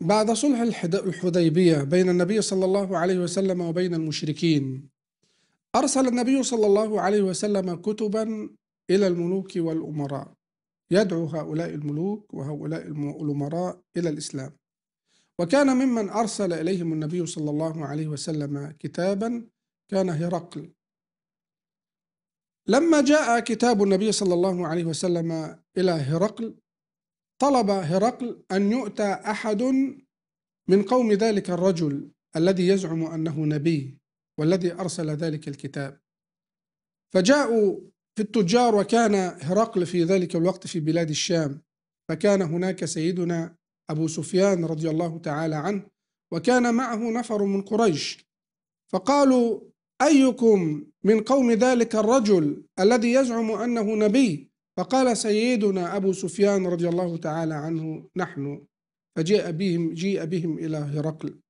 بعد صلح الحديبية بين النبي صلى الله عليه وسلم وبين المشركين أرسل النبي صلى الله عليه وسلم كتبا إلى الملوك والأمراء يدعو هؤلاء الملوك وهؤلاء الأمراء إلى الإسلام وكان ممن أرسل إليهم النبي صلى الله عليه وسلم كتابا كان هرقل لما جاء كتاب النبي صلى الله عليه وسلم إلى هرقل طلب هرقل أن يؤتى أحد من قوم ذلك الرجل الذي يزعم أنه نبي والذي أرسل ذلك الكتاب فجاءوا في التجار وكان هرقل في ذلك الوقت في بلاد الشام فكان هناك سيدنا أبو سفيان رضي الله تعالى عنه وكان معه نفر من قريش فقالوا أيكم من قوم ذلك الرجل الذي يزعم أنه نبي فقال سيدنا أبو سفيان رضي الله تعالى عنه نحن فجاء بهم جيء بهم إلى هرقل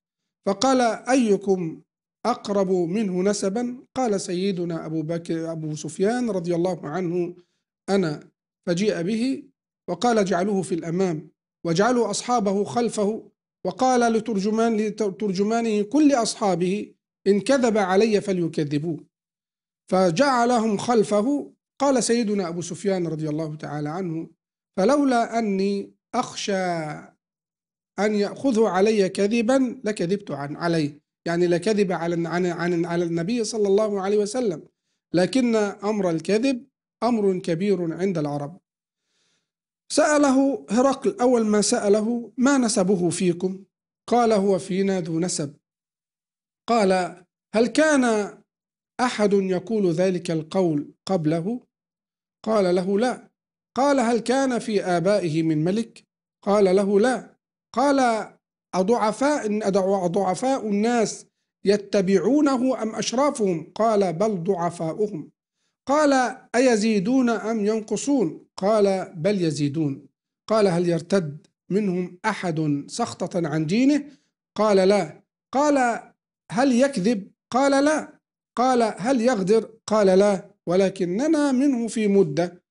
فقال أيكم أقرب منه نسبا قال سيدنا أبو بكر أبو سفيان رضي الله عنه أنا فجيء به وقال اجعلوه في الأمام واجعلوا أصحابه خلفه وقال لترجمان لترجمانه كل أصحابه إن كذب علي فليكذبوه فجعلهم خلفه قال سيدنا أبو سفيان رضي الله تعالى عنه فلولا أني أخشى أن يأخذه علي كذبا لكذبت عن عليه يعني لكذب على عن عن على النبي صلى الله عليه وسلم لكن أمر الكذب أمر كبير عند العرب سأله هرقل أول ما سأله ما نسبه فيكم قال هو فينا ذو نسب قال هل كان أحد يقول ذلك القول قبله قال له لا قال هل كان في آبائه من ملك قال له لا قال أضعفاء أضعفاء الناس يتبعونه أم أشرافهم قال بل ضعفاؤهم قال أيزيدون أم ينقصون قال بل يزيدون قال هل يرتد منهم أحد سخطة عن دينه قال لا قال هل يكذب قال لا قال هل يغدر قال لا ولكننا منه في مدة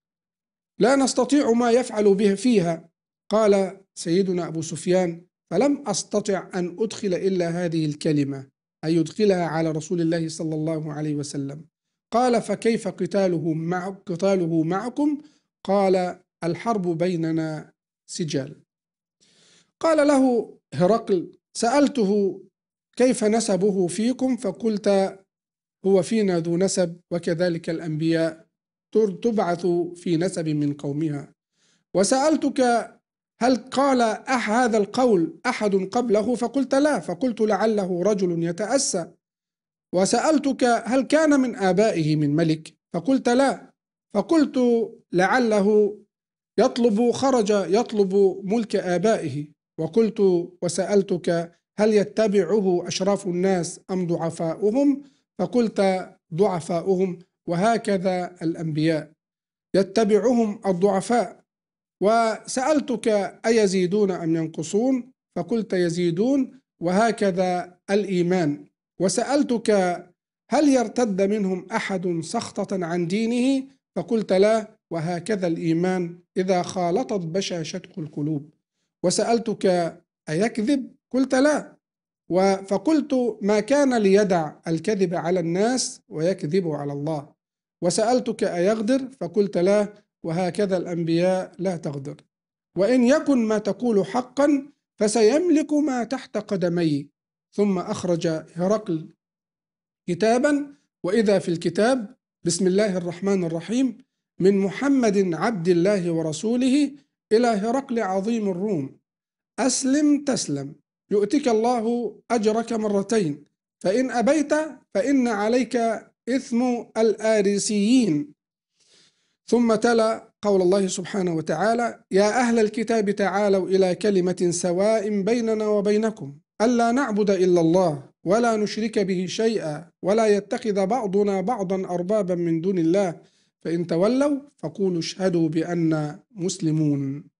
لا نستطيع ما يفعل به فيها قال سيدنا أبو سفيان فلم أستطع أن أدخل إلا هذه الكلمة أن يدخلها على رسول الله صلى الله عليه وسلم قال فكيف قتاله, مع قتاله معكم قال الحرب بيننا سجال قال له هرقل سألته كيف نسبه فيكم فقلت هو فينا ذو نسب وكذلك الأنبياء تبعث في نسب من قومها وسألتك هل قال أح هذا القول أحد قبله فقلت لا فقلت لعله رجل يتأسى وسألتك هل كان من آبائه من ملك فقلت لا فقلت لعله يطلب خرج يطلب ملك آبائه وقلت وسألتك هل يتبعه أشراف الناس أم ضعفاؤهم فقلت ضعفاؤهم وهكذا الأنبياء يتبعهم الضعفاء وسألتك أيزيدون أم ينقصون فقلت يزيدون وهكذا الإيمان وسألتك هل يرتد منهم أحد سخطة عن دينه فقلت لا وهكذا الإيمان إذا خالطت بشاشته القلوب وسألتك أيكذب قلت لا فقلت ما كان ليدع الكذب على الناس ويكذب على الله وسألتك أيغدر فقلت لا وهكذا الأنبياء لا تغدر وإن يكن ما تقول حقا فسيملك ما تحت قدمي ثم أخرج هرقل كتابا وإذا في الكتاب بسم الله الرحمن الرحيم من محمد عبد الله ورسوله إلى هرقل عظيم الروم أسلم تسلم يؤتك الله أجرك مرتين فإن أبيت فإن عليك إثم الآرسيين ثم تلا قول الله سبحانه وتعالى يا أهل الكتاب تعالوا إلى كلمة سواء بيننا وبينكم ألا نعبد إلا الله ولا نشرك به شيئا ولا يتخذ بعضنا بعضا أربابا من دون الله فإن تولوا فقولوا اشهدوا بأننا مسلمون